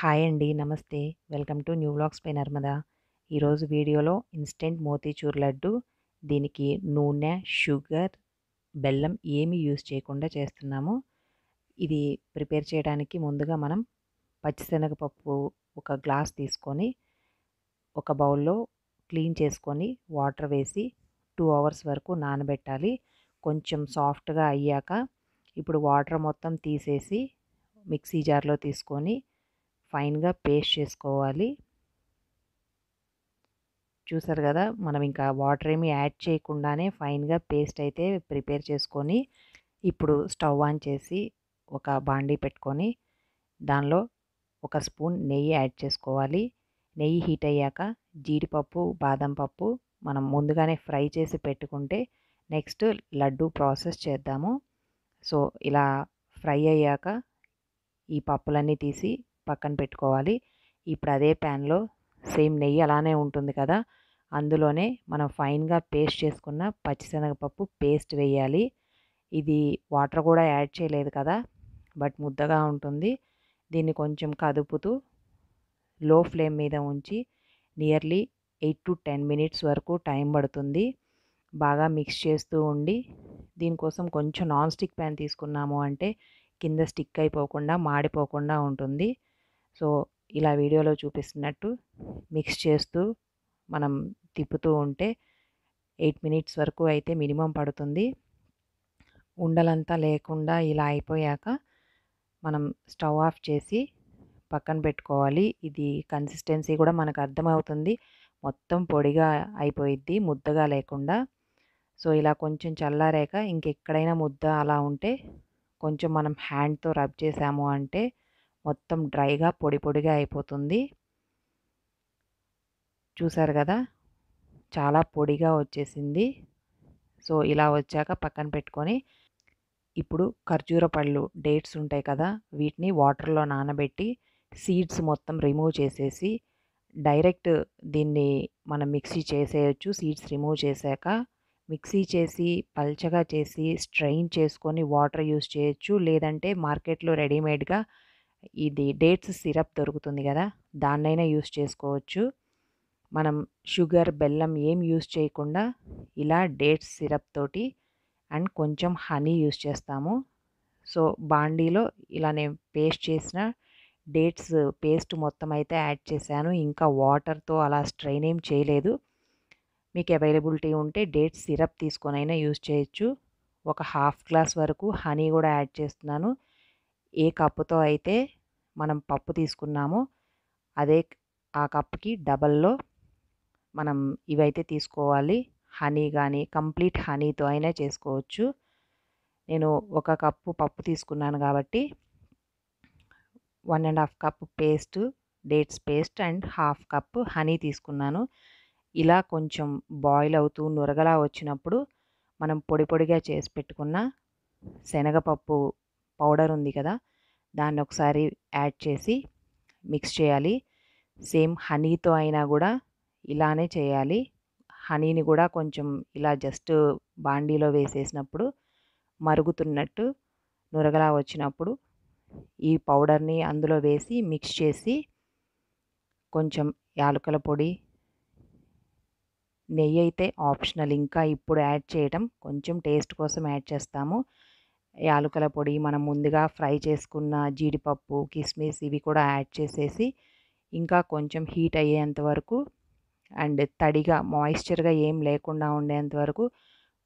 hi అండి నమస్తే welcome to new blogs పై నర్మదా ఈరోజు వీడియోలో ఇన్స్టెంట్ మోతీచూర్ లడ్డు దీనికి నూనె షుగర్ బెల్లం ఏమీ యూజ్ చేయకుండా చేస్తున్నాము ఇది ప్రిపేర్ చేయడానికి ముందుగా మనం పచ్చిశనగపప్పు ఒక గ్లాస్ తీసుకొని ఒక బౌల్లో క్లీన్ చేసుకొని వాటర్ వేసి టూ అవర్స్ వరకు నానబెట్టాలి కొంచెం సాఫ్ట్గా అయ్యాక ఇప్పుడు వాటర్ మొత్తం తీసేసి మిక్సీ జార్లో తీసుకొని ఫైన్గా పేస్ట్ చేసుకోవాలి చూసారు కదా మనం ఇంకా వాటర్ ఏమి యాడ్ చేయకుండానే ఫైన్గా పేస్ట్ అయితే ప్రిపేర్ చేసుకొని ఇప్పుడు స్టవ్ ఆన్ చేసి ఒక బాండీ పెట్టుకొని దానిలో ఒక స్పూన్ నెయ్యి యాడ్ చేసుకోవాలి నెయ్యి హీట్ అయ్యాక జీడిపప్పు బాదం పప్పు మనం ముందుగానే ఫ్రై చేసి పెట్టుకుంటే నెక్స్ట్ లడ్డు ప్రాసెస్ చేద్దాము సో ఇలా ఫ్రై అయ్యాక ఈ పప్పులన్నీ తీసి పక్కన పెట్టుకోవాలి ఇప్పుడు అదే ప్యాన్లో సేమ్ నెయ్యి అలానే ఉంటుంది కదా అందులోనే మనం ఫైన్గా పేస్ట్ చేసుకున్న పచ్చిశనగపప్పు పేస్ట్ వేయాలి ఇది వాటర్ కూడా యాడ్ చేయలేదు కదా బట్ ముద్దగా ఉంటుంది దీన్ని కొంచెం కదుపుతూ లో ఫ్లేమ్ మీద ఉంచి nearly eight to ten minutes వరకు టైం పడుతుంది బాగా మిక్స్ చేస్తూ ఉండి దీనికోసం కొంచెం నాన్ స్టిక్ ప్యాన్ తీసుకున్నాము అంటే కింద స్టిక్ అయిపోకుండా మాడిపోకుండా ఉంటుంది సో ఇలా వీడియోలో చూపిస్తున్నట్టు మిక్స్ చేస్తూ మనం తిప్పుతూ ఉంటే ఎయిట్ మినిట్స్ వరకు అయితే మినిమం పడుతుంది ఉండలంతా లేకుండా ఇలా అయిపోయాక మనం స్టవ్ ఆఫ్ చేసి పక్కన పెట్టుకోవాలి ఇది కన్సిస్టెన్సీ కూడా మనకు అర్థమవుతుంది మొత్తం పొడిగా అయిపోయిద్ది ముద్దగా లేకుండా సో ఇలా కొంచెం చల్లారాక ఇంకెక్కడైనా ముద్ద అలా ఉంటే కొంచెం మనం హ్యాండ్తో రబ్ చేసాము అంటే మొత్తం డ్రైగా పొడి పొడిగా అయిపోతుంది చూసారు కదా చాలా పొడిగా వచ్చేసింది సో ఇలా వచ్చాక పక్కన పెట్టుకొని ఇప్పుడు ఖర్జూర పళ్ళు డేట్స్ ఉంటాయి కదా వీటిని వాటర్లో నానబెట్టి సీడ్స్ మొత్తం రిమూవ్ చేసేసి డైరెక్ట్ దీన్ని మనం మిక్సీ చేసేయచ్చు సీడ్స్ రిమూవ్ చేశాక మిక్సీ చేసి పల్చగా చేసి స్ట్రెయిన్ చేసుకొని వాటర్ యూస్ చేయొచ్చు లేదంటే మార్కెట్లో రెడీమేడ్గా ఇది డేట్స్ సిరప్ దొరుకుతుంది కదా దాన్నైనా యూస్ చేసుకోవచ్చు మనం షుగర్ బెల్లం ఏం యూస్ చేయకుండా ఇలా డేట్స్ సిరప్ తోటి అండ్ కొంచెం హనీ యూస్ చేస్తాము సో బాండీలో ఇలా నేను పేస్ట్ చేసిన డేట్స్ పేస్ట్ మొత్తం అయితే యాడ్ చేశాను ఇంకా వాటర్తో అలా స్ట్రెయిన్ ఏం చేయలేదు మీకు అవైలబిలిటీ ఉంటే డేట్స్ సిరప్ తీసుకొనైనా యూస్ చేయొచ్చు ఒక హాఫ్ గ్లాస్ వరకు హనీ కూడా యాడ్ చేస్తున్నాను ఏ కప్పుతో అయితే మనం పప్పు తీసుకున్నామో అదే ఆ కప్కి డబల్లో మనం ఇవైతే తీసుకోవాలి హనీ కానీ కంప్లీట్ హనీతో అయినా చేసుకోవచ్చు నేను ఒక కప్పు పప్పు తీసుకున్నాను కాబట్టి one and half cup paste dates paste and half cup honey తీసుకున్నాను ఇలా కొంచెం బాయిల్ అవుతూ నురగలా వచ్చినప్పుడు మనం పొడి పొడిగా చేసి పెట్టుకున్న శనగపప్పు పౌడర్ ఉంది కదా దాన్ని ఒకసారి యాడ్ చేసి మిక్స్ చేయాలి సేమ్ హనీతో అయినా కూడా ఇలానే చేయాలి హనీని కూడా కొంచెం ఇలా జస్ట్ బాండీలో వేసేసినప్పుడు మరుగుతున్నట్టు నురగలా వచ్చినప్పుడు ఈ పౌడర్ని అందులో వేసి మిక్స్ చేసి కొంచెం యాలకుల పొడి నెయ్యి అయితే ఆప్షనల్ ఇంకా ఇప్పుడు యాడ్ చేయటం కొంచెం టేస్ట్ కోసం యాడ్ చేస్తాము యాలకుల పొడి మనం ముందుగా ఫ్రై చేసుకున్న జీడిపప్పు కిస్మిస్ ఇవి కూడా యాడ్ చేసేసి ఇంకా కొంచెం హీట్ అయ్యేంత వరకు అండ్ తడిగా మాయిశ్చర్గా ఏం లేకుండా ఉండేంత వరకు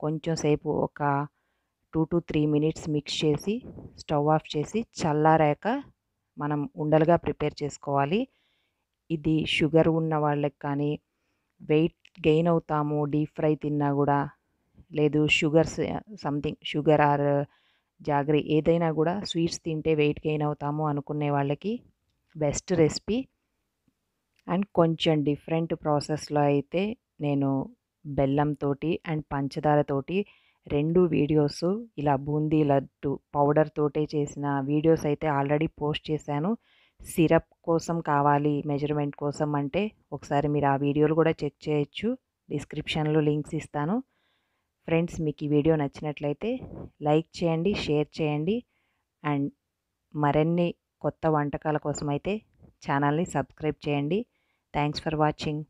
కొంచెం సేపు ఒక two to three minutes mix చేసి స్టవ్ ఆఫ్ చేసి చల్లారాక మనం ఉండలుగా ప్రిపేర్ చేసుకోవాలి ఇది షుగర్ ఉన్న వాళ్ళకి కానీ వెయిట్ గెయిన్ అవుతాము డీప్ ఫ్రై తిన్నా కూడా లేదు షుగర్స్ సంథింగ్ షుగర్ ఆర్ జాగ్రత్త ఏదైనా కూడా స్వీట్స్ తింటే వెయిట్ గెయిన్ అవుతాము అనుకునే వాళ్ళకి బెస్ట్ రెసిపీ అండ్ కొంచెం డిఫరెంట్ ప్రాసెస్లో అయితే నేను బెల్లంతో అండ్ పంచదారతోటి రెండు వీడియోస్ ఇలా బూందీ లడ్డు పౌడర్ తోటే చేసిన వీడియోస్ అయితే ఆల్రెడీ పోస్ట్ చేశాను సిరప్ కోసం కావాలి మెజర్మెంట్ కోసం అంటే ఒకసారి మీరు ఆ వీడియోలు కూడా చెక్ చేయొచ్చు డిస్క్రిప్షన్లో లింక్స్ ఇస్తాను ఫ్రెండ్స్ మీకు ఈ వీడియో నచ్చినట్లయితే లైక్ చేయండి షేర్ చేయండి అండ్ మరిన్ని కొత్త వంటకాల కోసం అయితే ఛానల్ని సబ్స్క్రైబ్ చేయండి థ్యాంక్స్ ఫర్ వాచింగ్